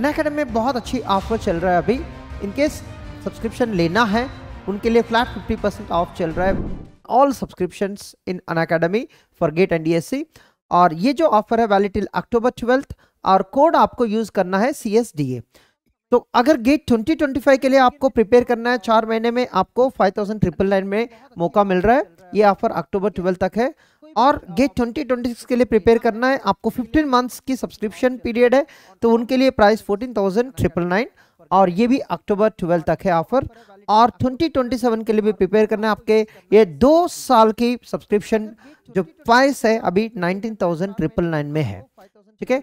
अनकेडमी में बहुत अच्छी ऑफर चल रहा है अभी इनकेस सब्सक्रिप्शन लेना है उनके लिए फ्लैट फिफ्टी परसेंट ऑफ चल रहा है all subscription in Unacademy for GATE एन और ये जो ऑफर है वैलिड टिल अक्टूबर ट्वेल्थ और कोड आपको यूज़ करना है सी तो अगर गेट ट्वेंटी ट्वेंटी फाइव के लिए आपको प्रिपेयर करना है चार महीने में आपको फाइव थाउजेंड ट्रिपल नाइन में मौका मिल रहा है ये ऑफर अक्टूबर ट्वेल्थ तक है और गेट ट्वेंटी ट्वेंटी सिक्स के लिए प्रिपेयर करना है आपको फिफ्टीन मंथ्स की सब्सक्रिप्शन पीरियड है तो उनके लिए price fourteen thousand triple nine और ये भी अक्टूबर ट्वेल्व तक है ऑफर और ट्वेंटी ट्वेंटी सेवन के लिए भी प्रिपेयर करना है आपके ये दो साल की सब्सक्रिप्शन जो प्राइस है अभी नाइनटीन थाउजेंड ट्रिपल नाइन में है ठीक है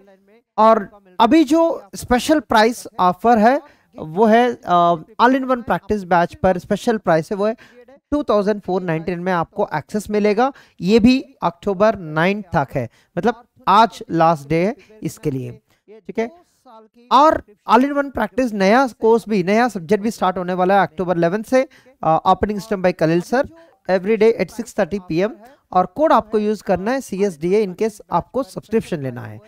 और अभी जो स्पेशल प्राइस ऑफर है वो है all in one practice batch पर स्पेशल प्राइस है वो है 2499 में आपको एक्सेस मिलेगा ये भी अक्टूबर 9 तक है मतलब आज लास्ट डे है इसके लिए ठीक है और ऑल इन वन प्रैक्टिस नया कोर्स भी नया सब्जेक्ट भी स्टार्ट होने वाला है अक्टूबर 11 से opening stem by Khalil sir every day at six thirty P और कोड आपको यूज करना है सी एस डी एनकेस आपको सब्सक्रिप्शन लेना है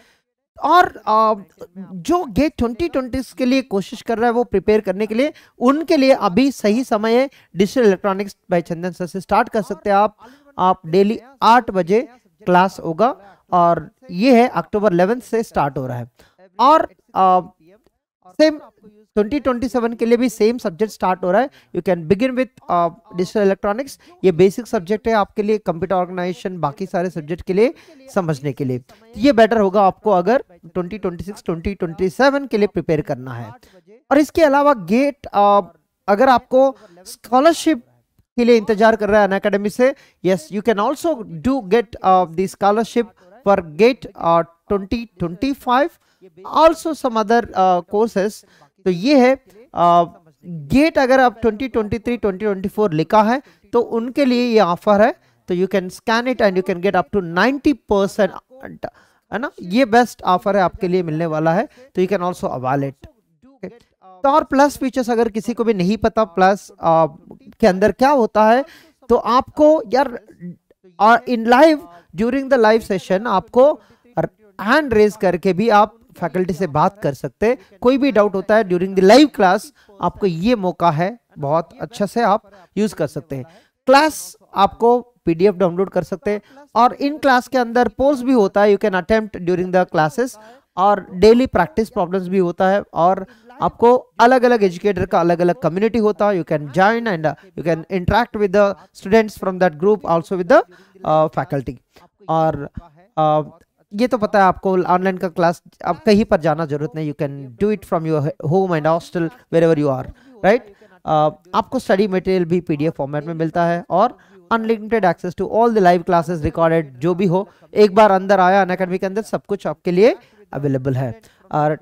और आ, जो गेट ट्वेंटी ट्वेंटी के लिए कोशिश कर रहा है वो प्रिपेयर करने के लिए उनके लिए अभी सही समय है digital electronics by Chandan sir से स्टार्ट कर सकते हैं आप आप डेली आठ बजे क्लास होगा और ये है अक्टूबर इलेवेंथ से स्टार्ट हो रहा है और आ, सेम 2027 के लिए भी सेम सब्जेक्ट स्टार्ट हो रहा है you can begin with digital electronics ये बेसिक सब्जेक्ट है आपके लिए कंप्यूटर ऑर्गेनाइजेशन बाकी सारे सब्जेक्ट के लिए समझने के लिए तो ये बेटर होगा आपको अगर 2026 2027 के लिए प्रिपेयर करना है और इसके अलावा गेट uh, अगर आपको स्कॉलरशिप के लिए इंतजार कर रहा है अन से yes you can also do get the scholarship for GATE uh, 2025 also some other uh, courses तो ये है गेट uh, अगर आप 2023 2024 लिखा है तो उनके लिए ये ऑफर है तो you can scan it and you can get up to 90 percent है ना ये बेस्ट ऑफर है आपके लिए मिलने वाला है तो you can also avail it तो और प्लस फीचर्स अगर किसी को भी नहीं पता प्लस आ, uh, के अंदर क्या होता है तो आपको यार और in live during the live session आपको हैंड रेज करके भी आप फैकल्टी से बात कर सकते कोई भी डाउट होता है ड्यूरिंग द लाइव क्लास आपको ये मौका है बहुत अच्छा से आप यूज कर सकते हैं क्लास आपको पीडीएफ डाउनलोड कर सकते हैं और इन क्लास के अंदर पोस्ट भी होता है you can attempt during the classes और डेली प्रैक्टिस प्रॉब्लम्स भी होता है और आपको अलग अलग एजुकेटर का अलग अलग कम्युनिटी होता है you can join and you can interact with the students from that group also with the faculty और ये तो पता है आपको ऑनलाइन का क्लास आप कहीं पर जाना जरूरत नहीं you can do it from your home and hostel wherever you are right आपको स्टडी मटेरियल भी पीडीएफ फॉर्मेट में मिलता है और unlimited access to all the live classes recorded जो भी हो एक बार अंदर आया अन अकेडमी के अंदर सब कुछ आपके लिए अवेलेबल है और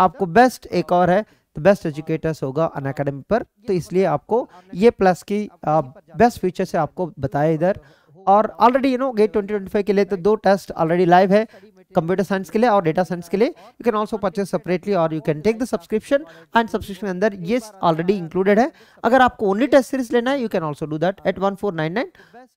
आपको बेस्ट एक और है तो बेस्ट एजुकेटर्स होगा अन अकेडमी पर तो इसलिए आपको ये प्लस की बेस्ट फीचर से आपको बताया इधर और already you know GATE twenty के लिए तो दो टेस्ट ऑलरेडी लाइव है कंप्यूटर साइंस के लिए और डेटा साइंस के लिए you can also purchase separately और you can take the subscription and subscription अंदर ये ऑलरेडी इंक्लूडेड है अगर आपको ओनली टेस्ट सीरीज लेना है you can also do that at one four nine nine